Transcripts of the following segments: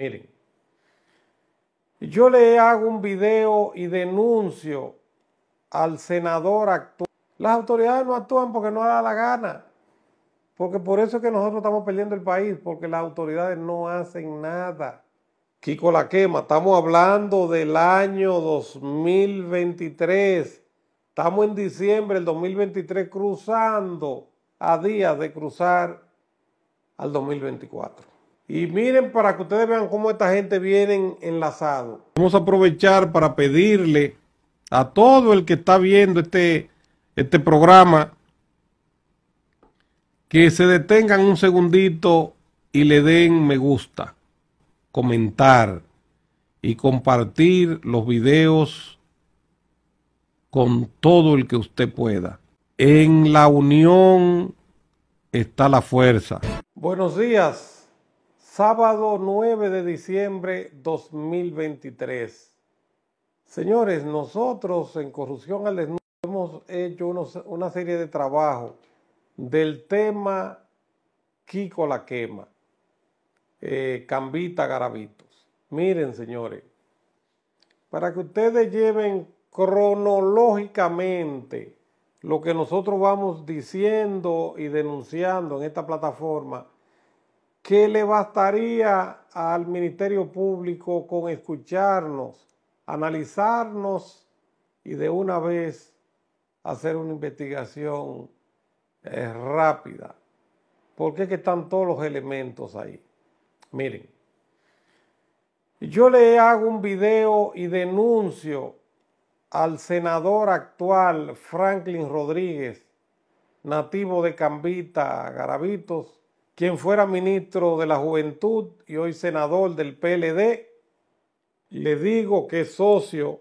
Miren, yo le hago un video y denuncio al senador actual. Las autoridades no actúan porque no da la gana. Porque por eso es que nosotros estamos perdiendo el país, porque las autoridades no hacen nada. Kiko la quema, estamos hablando del año 2023. Estamos en diciembre del 2023 cruzando a días de cruzar al 2024. Y miren para que ustedes vean cómo esta gente viene enlazado. Vamos a aprovechar para pedirle a todo el que está viendo este, este programa que se detengan un segundito y le den me gusta, comentar y compartir los videos con todo el que usted pueda. En la unión está la fuerza. Buenos días. Sábado 9 de diciembre 2023. Señores, nosotros en Corrupción al Desnudo hemos hecho una serie de trabajos del tema Kiko la Quema, eh, Cambita Garabitos. Miren, señores, para que ustedes lleven cronológicamente lo que nosotros vamos diciendo y denunciando en esta plataforma, ¿Qué le bastaría al Ministerio Público con escucharnos, analizarnos y de una vez hacer una investigación eh, rápida. Porque están todos los elementos ahí. Miren, yo le hago un video y denuncio al senador actual Franklin Rodríguez, nativo de Cambita, Garavitos quien fuera ministro de la Juventud y hoy senador del PLD, le digo que es socio,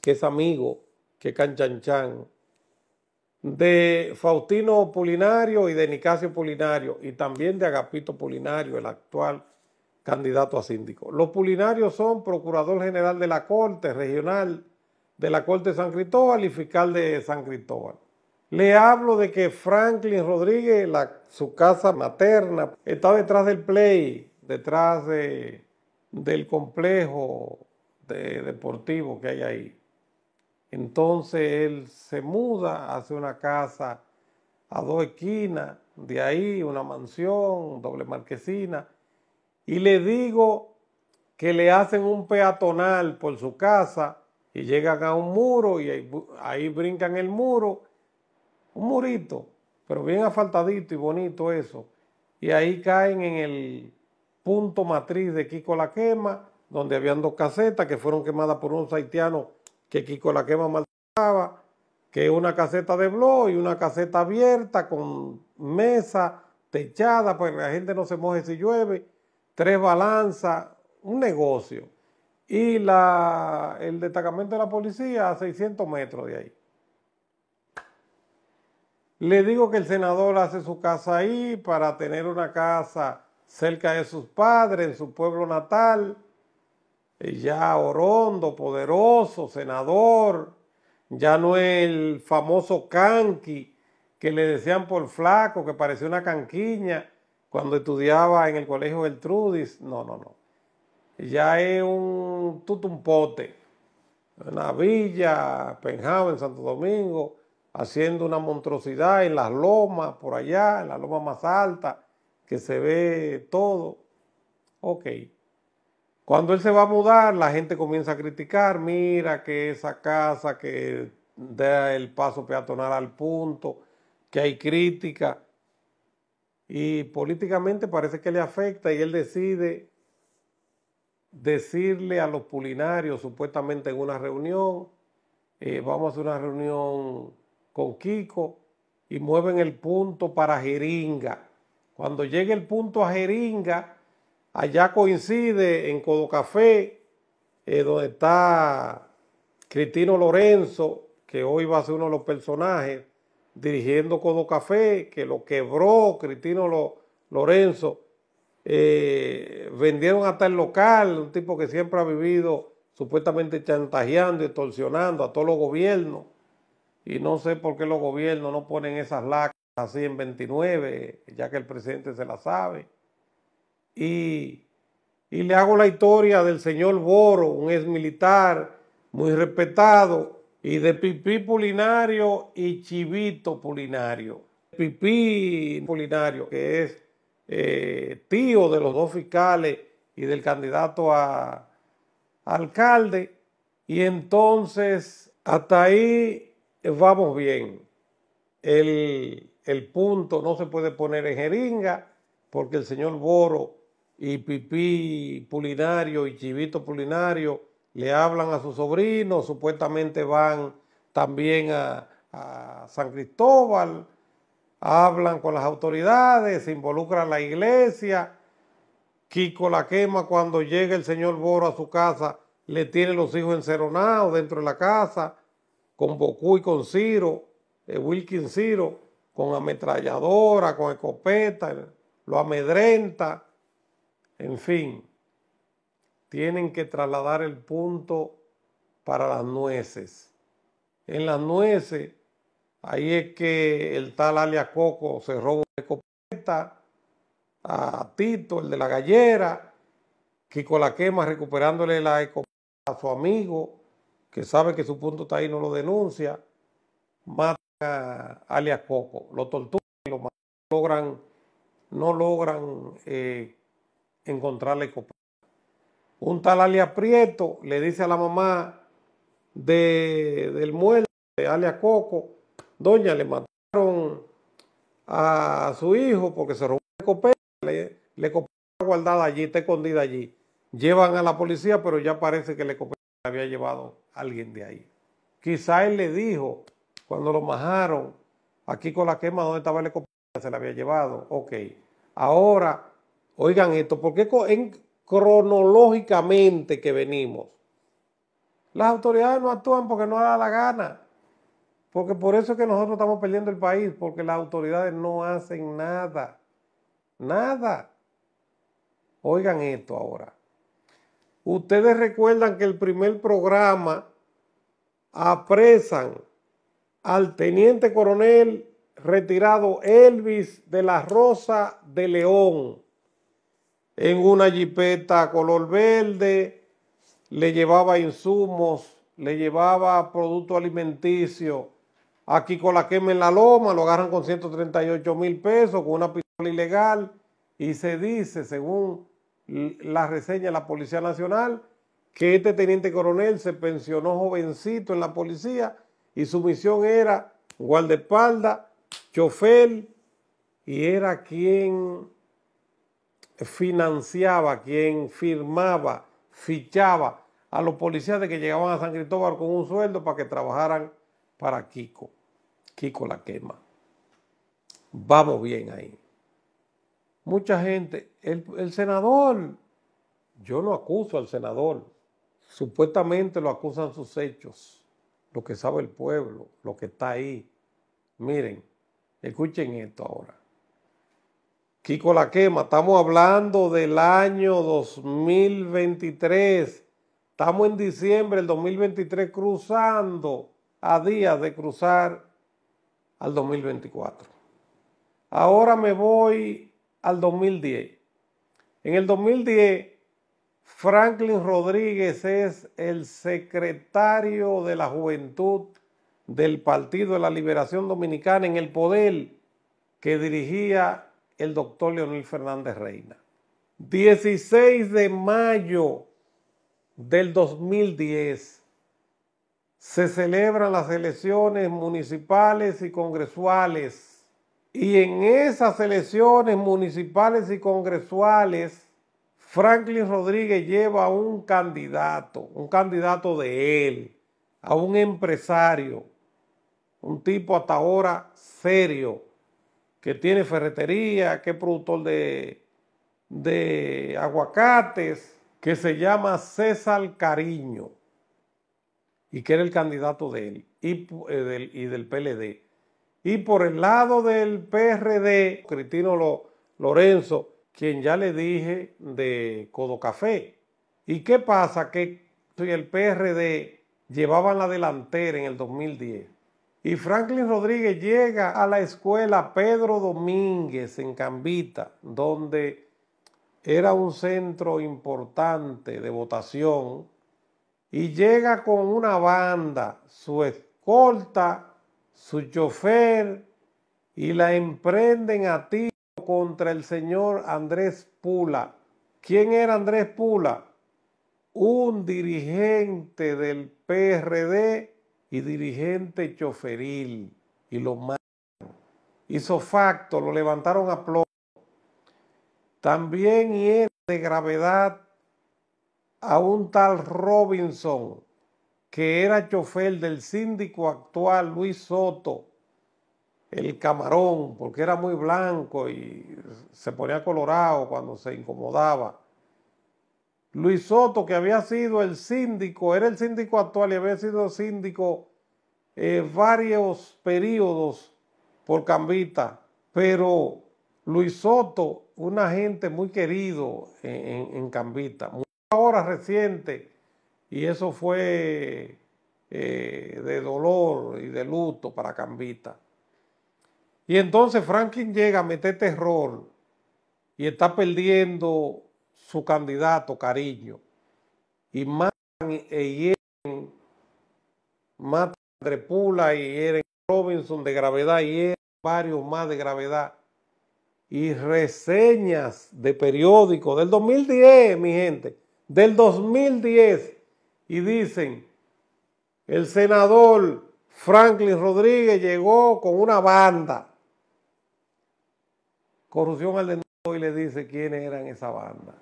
que es amigo, que canchanchan, de Faustino Pulinario y de Nicasio Pulinario, y también de Agapito Pulinario, el actual candidato a síndico. Los Pulinarios son Procurador General de la Corte Regional de la Corte de San Cristóbal y Fiscal de San Cristóbal. Le hablo de que Franklin Rodríguez, su casa materna, está detrás del play, detrás del complejo deportivo que hay ahí. Entonces él se muda hace una casa a dos esquinas, de ahí una mansión, doble marquesina, y le digo que le hacen un peatonal por su casa y llegan a un muro y ahí, ahí brincan el muro un murito, pero bien asfaltadito y bonito eso. Y ahí caen en el punto matriz de Kiko La Quema, donde habían dos casetas que fueron quemadas por un haitianos que Kiko La Quema maltrataba, que es una caseta de blog y una caseta abierta con mesa techada para pues la gente no se moje si llueve, tres balanzas, un negocio. Y la, el destacamento de la policía a 600 metros de ahí. Le digo que el senador hace su casa ahí para tener una casa cerca de sus padres, en su pueblo natal. Ya Orondo, poderoso, senador. Ya no el famoso canqui que le decían por flaco, que parecía una canquiña cuando estudiaba en el colegio del Trudis. No, no, no. Ya es un tutumpote. Una villa, Penjado en Santo Domingo haciendo una monstruosidad en las lomas, por allá, en la loma más alta, que se ve todo. Ok. Cuando él se va a mudar, la gente comienza a criticar, mira que esa casa que da el paso peatonal al punto, que hay crítica. Y políticamente parece que le afecta y él decide decirle a los pulinarios, supuestamente en una reunión, eh, vamos a hacer una reunión con Kiko y mueven el punto para jeringa. Cuando llegue el punto a jeringa, allá coincide en Codo Café, eh, donde está Cristino Lorenzo, que hoy va a ser uno de los personajes dirigiendo Codo Café, que lo quebró Cristino Lorenzo. Eh, vendieron hasta el local, un tipo que siempre ha vivido supuestamente chantajeando y extorsionando a todos los gobiernos. Y no sé por qué los gobiernos no ponen esas lacas así en 29, ya que el presidente se las sabe. Y, le hago la historia del señor Boro, un ex militar muy respetado, y de Pipí Pulinario y Chivito Pulinario. Pipí Pulinario, que es eh, tío de los dos fiscales y del candidato a alcalde. Y entonces, hasta ahí eh, vamos bien. El, punto no se puede poner en jeringa porque el señor Boro y Pipí Pulinario y Chivito Pulinario le hablan a sus sobrino, supuestamente van también a, a San Cristóbal, hablan con las autoridades, se involucra la iglesia. Kiko la quema cuando llega el señor Boro a su casa, le tiene los hijos enceronados dentro de la casa con y con Ciro, Wilkin Ciro, con ametralladora, con escopeta, lo amedrenta, en fin. Tienen que trasladar el punto para las nueces. En las nueces, ahí es que el tal alias Coco se roba una escopeta a Tito, el de la gallera, que con la quema recuperándole la escopeta a su amigo, que sabe que su punto está ahí, no lo denuncia, mata a alias Coco, lo tortura y lo matan. No logran, no logran eh, encontrarle copia. Un tal alias Prieto le dice a la mamá de, del muerto, de alias Coco, doña, le mataron a su hijo porque se robó la escopeta. le, le está guardada allí, está escondida allí. Llevan a la policía, pero ya parece que le escopeta había llevado alguien de ahí. Quizá él le dijo, cuando lo majaron, aquí con la quema donde estaba el escopeta, se la había llevado. Ok, ahora, oigan esto, porque en, cronológicamente que venimos, las autoridades no actúan porque no da la gana. Porque por eso es que nosotros estamos perdiendo el país, porque las autoridades no hacen nada. Nada. Oigan esto ahora. Ustedes recuerdan que el primer programa apresan al teniente coronel retirado Elvis de la Rosa de León en una jipeta color verde, le llevaba insumos, le llevaba producto alimenticio. Aquí con la quema en la loma lo agarran con 138 mil pesos, con una pistola ilegal y se dice, según la reseña de la Policía Nacional, que este teniente coronel se pensionó jovencito en la policía y su misión era guardaespaldas, chofer, y era quien financiaba, quien firmaba, fichaba a los policías de que llegaban a San Cristóbal con un sueldo para que trabajaran para Kiko. Kiko la quema. Vamos bien ahí mucha gente, el, senador, yo no acuso al senador, supuestamente lo acusan sus hechos, lo que sabe el pueblo, lo que está ahí. Miren, escuchen esto ahora. Kiko la quema, estamos hablando del año 2023. Estamos en diciembre del 2023 cruzando a días de cruzar al 2024. Ahora me voy al 2010. En el 2010, Franklin Rodríguez es el secretario de la Juventud del Partido de la Liberación Dominicana en el poder que dirigía el doctor Leonel Fernández Reina. 16 de mayo del 2010 se celebran las elecciones municipales y congresuales y en esas elecciones municipales y congresuales, Franklin Rodríguez lleva a un candidato, un candidato de él, a un empresario, un tipo hasta ahora serio, que tiene ferretería, que es productor de, de aguacates, que se llama César Cariño, y que era el candidato de él y, eh, del, y del PLD. Y por el lado del PRD, Cristino Lorenzo, quien ya le dije de Codo Café. ¿Y qué pasa? Que el PRD llevaban la delantera en el 2010. Y Franklin Rodríguez llega a la escuela Pedro Domínguez en Cambita, donde era un centro importante de votación, y llega con una banda, su escolta su chofer y la emprenden a ti contra el señor Andrés Pula. ¿Quién era Andrés Pula? Un dirigente del PRD y dirigente choferil. Y lo mataron. Hizo facto, lo levantaron a plomo. También hiere de gravedad a un tal Robinson, que era chofer del síndico actual Luis Soto, el camarón, porque era muy blanco y se ponía colorado cuando se incomodaba. Luis Soto, que había sido el síndico, era el síndico actual y había sido síndico eh, varios periodos por Cambita, pero Luis Soto, un agente muy querido en, en, en Cambita, ahora reciente, y eso fue eh, de dolor y de luto para Cambita. Y entonces Franklin llega a meter terror y está perdiendo su candidato, cariño. Y matan e hieren, matan a y Robinson de gravedad y varios más de gravedad. Y reseñas de periódicos del 2010, mi gente, del 2010 y dicen, el senador Franklin Rodríguez llegó con una banda. Corrupción al y le dice quiénes eran esa banda.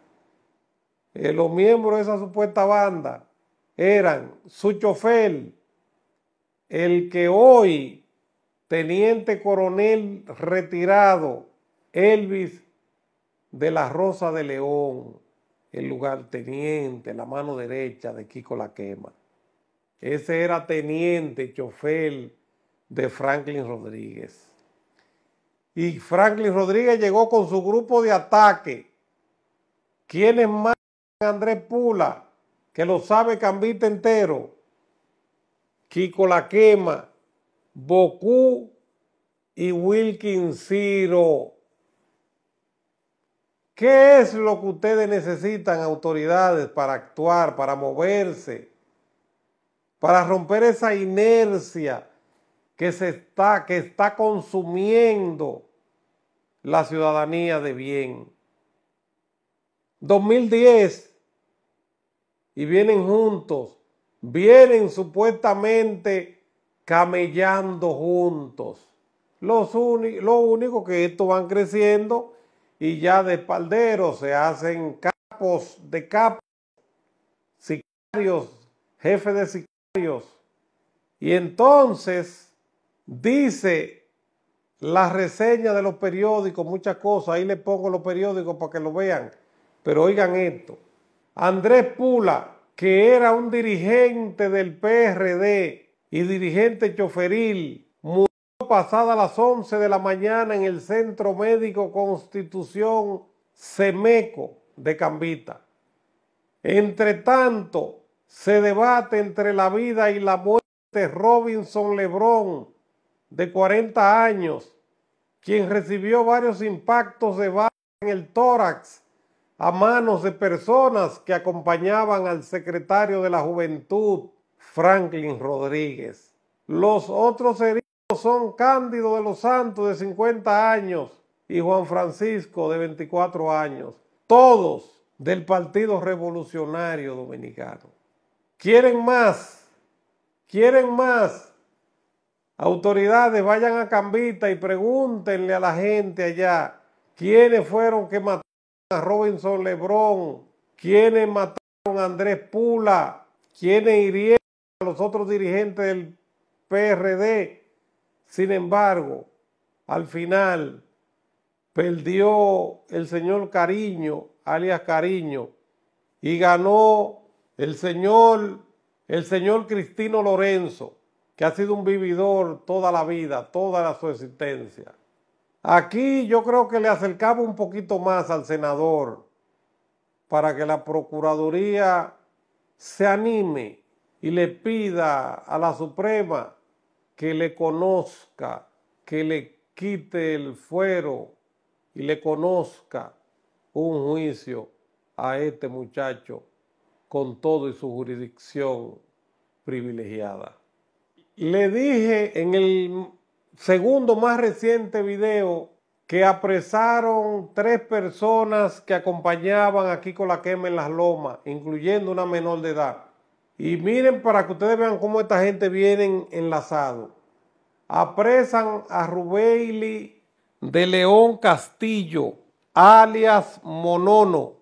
Eh, los miembros de esa supuesta banda eran su chofer, el que hoy teniente coronel retirado, Elvis de la Rosa de León el lugar teniente, la mano derecha de Kiko La Quema. Ese era teniente, chofer de Franklin Rodríguez. Y Franklin Rodríguez llegó con su grupo de ataque. es más? Andrés Pula, que lo sabe Cambita entero. Kiko La Quema, Bocú y Wilkin Ciro. ¿Qué es lo que ustedes necesitan, autoridades, para actuar, para moverse, para romper esa inercia que, se está, que está consumiendo la ciudadanía de bien? 2010 y vienen juntos, vienen supuestamente camellando juntos. Los lo único que esto van creciendo y ya de espalderos se hacen capos de capos, sicarios, jefes de sicarios. Y entonces dice la reseña de los periódicos, muchas cosas, ahí le pongo los periódicos para que lo vean, pero oigan esto. Andrés Pula, que era un dirigente del PRD y dirigente choferil, pasada las 11 de la mañana en el Centro Médico Constitución Semeco de Cambita. Entre tanto, se debate entre la vida y la muerte Robinson Lebrón, de 40 años, quien recibió varios impactos de bala en el tórax a manos de personas que acompañaban al secretario de la Juventud, Franklin Rodríguez. Los otros heridos son Cándido de los Santos de 50 años y Juan Francisco de 24 años, todos del Partido Revolucionario Dominicano. Quieren más, quieren más. Autoridades, vayan a Cambita y pregúntenle a la gente allá quiénes fueron que mataron a Robinson Lebrón, quiénes mataron a Andrés Pula, quiénes hirieron a los otros dirigentes del PRD sin embargo, al final perdió el señor Cariño, alias Cariño, y ganó el señor, el señor Cristino Lorenzo, que ha sido un vividor toda la vida, toda la su existencia. Aquí yo creo que le acercaba un poquito más al senador para que la Procuraduría se anime y le pida a la Suprema que le conozca, que le quite el fuero y le conozca un juicio a este muchacho con todo y su jurisdicción privilegiada. Le dije en el segundo más reciente video que apresaron tres personas que acompañaban aquí con la quema en las lomas, incluyendo una menor de edad. Y miren para que ustedes vean cómo esta gente viene enlazado. Apresan a Rubeili de León Castillo, alias Monono.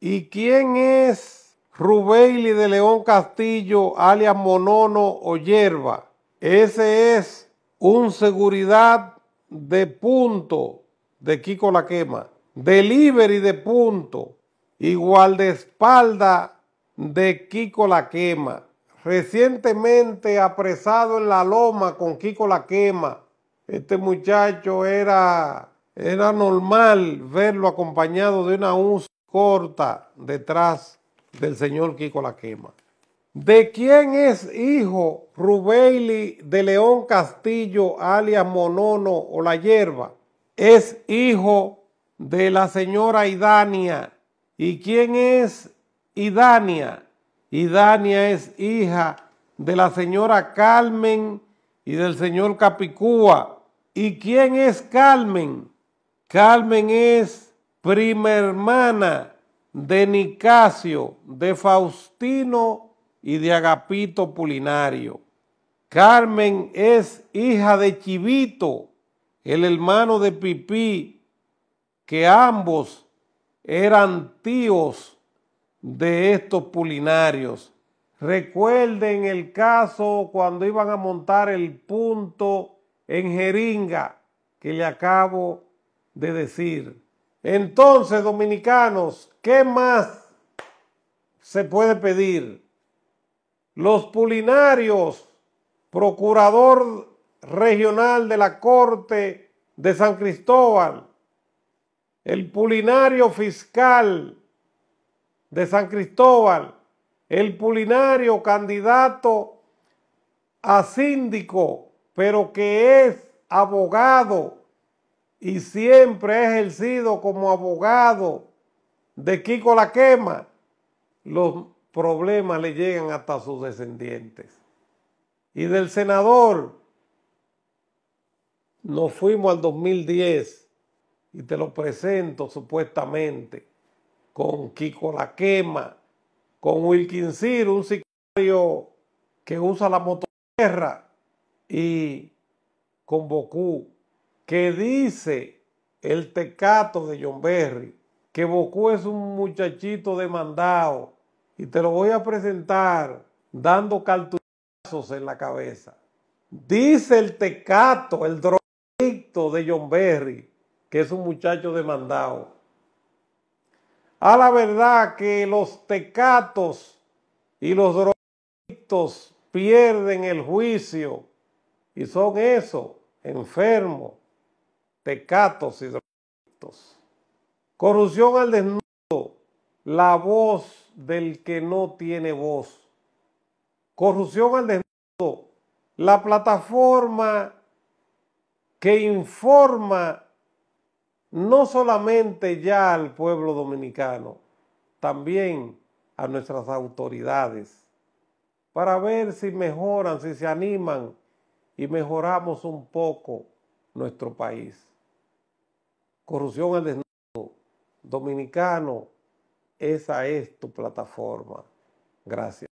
¿Y quién es Rubeili de León Castillo, alias Monono o Yerba? Ese es un seguridad de punto de Kiko La Quema. Delivery de punto. Igual de espalda de Kiko La Quema. Recientemente apresado en la loma con Kiko La Quema. Este muchacho era, era normal verlo acompañado de una UZ corta detrás del señor Kiko La Quema. ¿De quién es hijo Rubeili de León Castillo, alias Monono o La Hierba? Es hijo de la señora Idania. ¿Y quién es y Dania es hija de la señora Carmen y del señor Capicúa. ¿Y quién es Carmen? Carmen es prima hermana de Nicasio, de Faustino y de Agapito Pulinario. Carmen es hija de Chivito, el hermano de Pipí, que ambos eran tíos de estos pulinarios. Recuerden el caso cuando iban a montar el punto en jeringa que le acabo de decir. Entonces, dominicanos, ¿qué más se puede pedir? Los pulinarios, procurador regional de la Corte de San Cristóbal, el pulinario fiscal de San Cristóbal, el Pulinario, candidato a síndico, pero que es abogado y siempre ha ejercido como abogado de Kiko la quema, los problemas le llegan hasta sus descendientes. Y del senador, nos fuimos al 2010 y te lo presento supuestamente con Kiko La Quema, con Wilkin un sicario que usa la mototerra y con Bocú, que dice el tecato de John Berry, que Bocú es un muchachito demandado, y te lo voy a presentar dando cartuchazos en la cabeza. Dice el tecato, el drogadicto de John Berry, que es un muchacho demandado a la verdad que los tecatos y los drogadictos pierden el juicio y son eso, enfermos, tecatos y drogadictos. Corrupción al desnudo, la voz del que no tiene voz. Corrupción al desnudo, la plataforma que informa no solamente ya al pueblo dominicano, también a nuestras autoridades, para ver si mejoran, si se animan y mejoramos un poco nuestro país. Corrupción al desnudo, dominicano, esa es tu plataforma. Gracias.